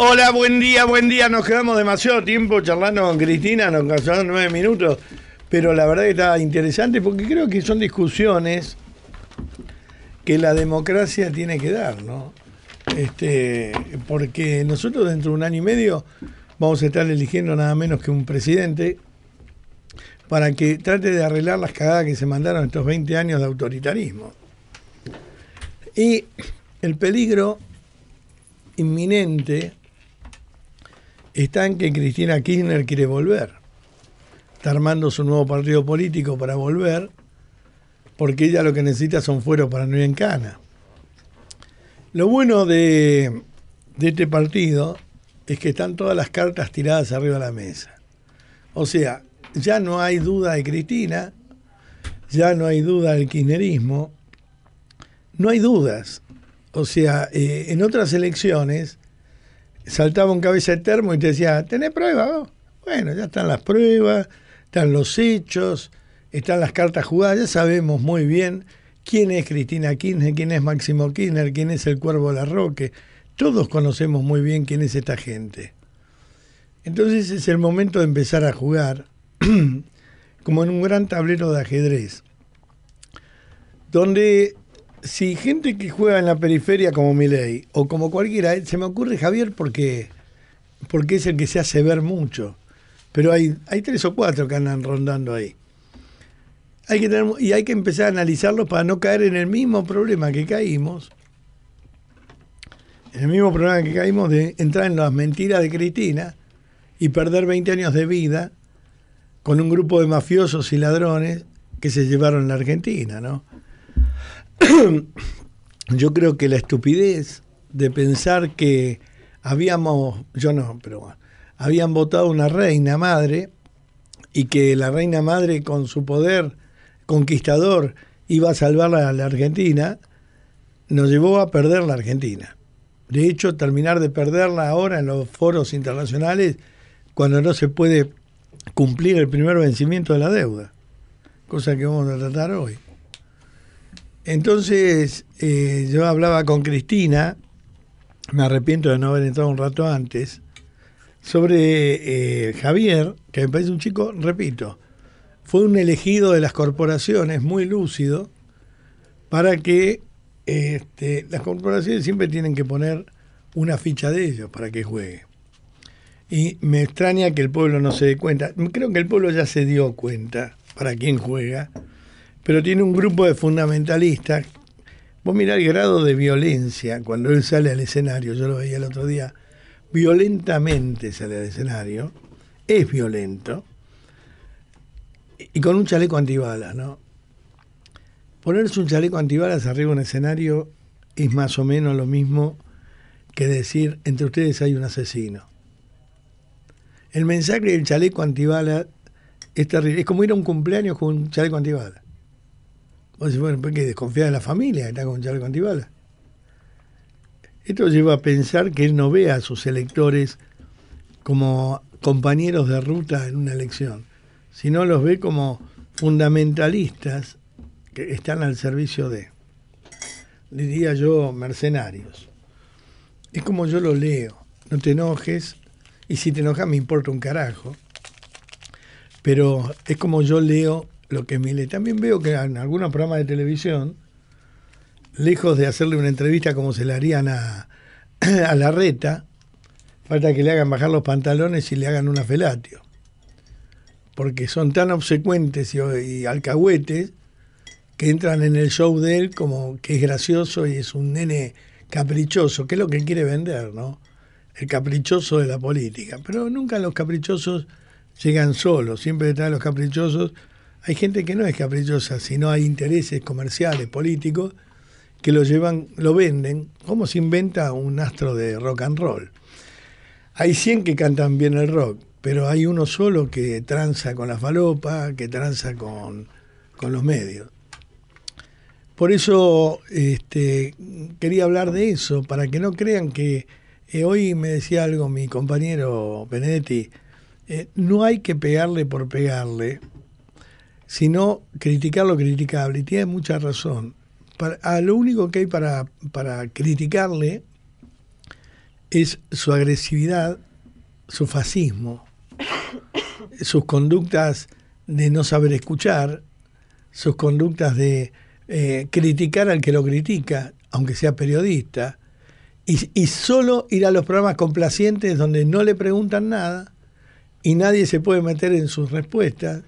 Hola, buen día, buen día. Nos quedamos demasiado tiempo charlando con Cristina, nos quedaron nueve minutos, pero la verdad que está interesante porque creo que son discusiones que la democracia tiene que dar, ¿no? Este, porque nosotros dentro de un año y medio vamos a estar eligiendo nada menos que un presidente para que trate de arreglar las cagadas que se mandaron estos 20 años de autoritarismo. Y el peligro inminente están que Cristina Kirchner quiere volver. Está armando su nuevo partido político para volver, porque ella lo que necesita son fueros para no ir en cana. Lo bueno de, este partido es que están todas las cartas tiradas arriba de la mesa. O sea, ya no hay duda de Cristina, ya no hay duda del kirchnerismo, no hay dudas. O sea, eh, en otras elecciones saltaba un cabeza de termo y te decía, ¿tenés pruebas? Bueno, ya están las pruebas, están los hechos, están las cartas jugadas, ya sabemos muy bien quién es Cristina Kirchner, quién es Máximo Kirchner, quién es el Cuervo Larroque. Todos conocemos muy bien quién es esta gente. Entonces es el momento de empezar a jugar como en un gran tablero de ajedrez, donde si gente que juega en la periferia como Milei o como cualquiera, eh, se me ocurre Javier porque, porque es el que se hace ver mucho. Pero hay, hay tres o cuatro que andan rondando ahí. Hay que y hay que empezar a analizarlos para no caer en el mismo problema que caímos. En el mismo problema que caímos de entrar en las mentiras de Cristina y perder 20 años de vida con un grupo de mafiosos y ladrones que se llevaron la Argentina, ¿no? yo creo que la estupidez de pensar que habíamos, yo no, pero habían votado una reina madre y que la reina madre con su poder conquistador iba a salvar a la Argentina, nos llevó a perder la Argentina. De hecho, terminar de perderla ahora en los foros internacionales cuando no se puede cumplir el primer vencimiento de la deuda, cosa que vamos a tratar hoy. Entonces, eh, yo hablaba con Cristina, me arrepiento de no haber entrado un rato antes, sobre eh, Javier, que me parece un chico, repito, fue un elegido de las corporaciones muy lúcido para que este, las corporaciones siempre tienen que poner una ficha de ellos para que juegue. Y me extraña que el pueblo no se dé cuenta. Creo que el pueblo ya se dio cuenta para quién juega pero tiene un grupo de fundamentalistas. Vos mirá el grado de violencia cuando él sale al escenario, yo lo veía el otro día, violentamente sale al escenario, es violento, y con un chaleco antibalas, ¿no? Ponerse un chaleco antibalas arriba de un escenario es más o menos lo mismo que decir entre ustedes hay un asesino. El mensaje del chaleco antibalas es terrible. Es como ir a un cumpleaños con un chaleco antibalas. Vos decís, bueno, porque desconfiar de la familia, está con Charles Esto lleva a pensar que él no ve a sus electores como compañeros de ruta en una elección, sino los ve como fundamentalistas que están al servicio de, diría yo, mercenarios. Es como yo lo leo, no te enojes, y si te enojas me importa un carajo, pero es como yo leo lo que Milei. También veo que en algunos programas de televisión, lejos de hacerle una entrevista como se le harían a, la reta, falta que le hagan bajar los pantalones y le hagan una felatio. Porque son tan obsecuentes y, alcahuetes que entran en el show de él como que es gracioso y es un nene caprichoso, que es lo que quiere vender, ¿no? El caprichoso de la política. Pero nunca los caprichosos llegan solos, siempre están los caprichosos hay gente que no es caprichosa, sino hay intereses comerciales, políticos, que lo llevan, lo venden, como se inventa un astro de rock and roll. Hay 100 que cantan bien el rock, pero hay uno solo que tranza con la falopa, que tranza con, los medios. Por eso este, quería hablar de eso, para que no crean que eh, hoy me decía algo mi compañero Benedetti, eh, no hay que pegarle por pegarle, sino criticar lo criticable. Y tiene mucha razón. Ah, lo único que hay para, criticarle es su agresividad, su fascismo, sus conductas de no saber escuchar, sus conductas de eh, criticar al que lo critica, aunque sea periodista, y, y, solo ir a los programas complacientes donde no le preguntan nada y nadie se puede meter en sus respuestas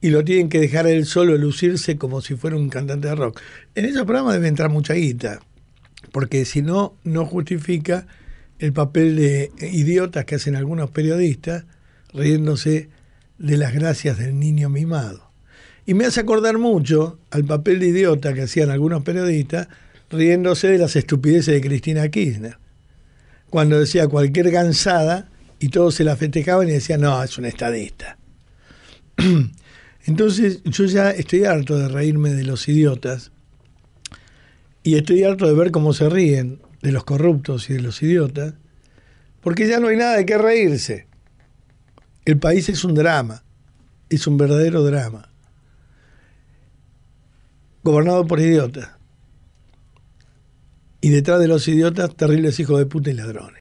y lo tienen que dejar él solo lucirse como si fuera un cantante de rock. En esos programas debe entrar mucha guita, porque si no, no justifica el papel de idiotas que hacen algunos periodistas riéndose de las gracias del niño mimado. Y me hace acordar mucho al papel de idiota que hacían algunos periodistas riéndose de las estupideces de Cristina Kirchner, cuando decía cualquier gansada y todos se la festejaban y decían, no, es un estadista. Entonces yo ya estoy harto de reírme de los idiotas y estoy harto de ver cómo se ríen de los corruptos y de los idiotas, porque ya no hay nada de qué reírse. El país es un drama, es un verdadero drama, gobernado por idiotas. Y detrás de los idiotas, terribles hijos de puta y ladrones.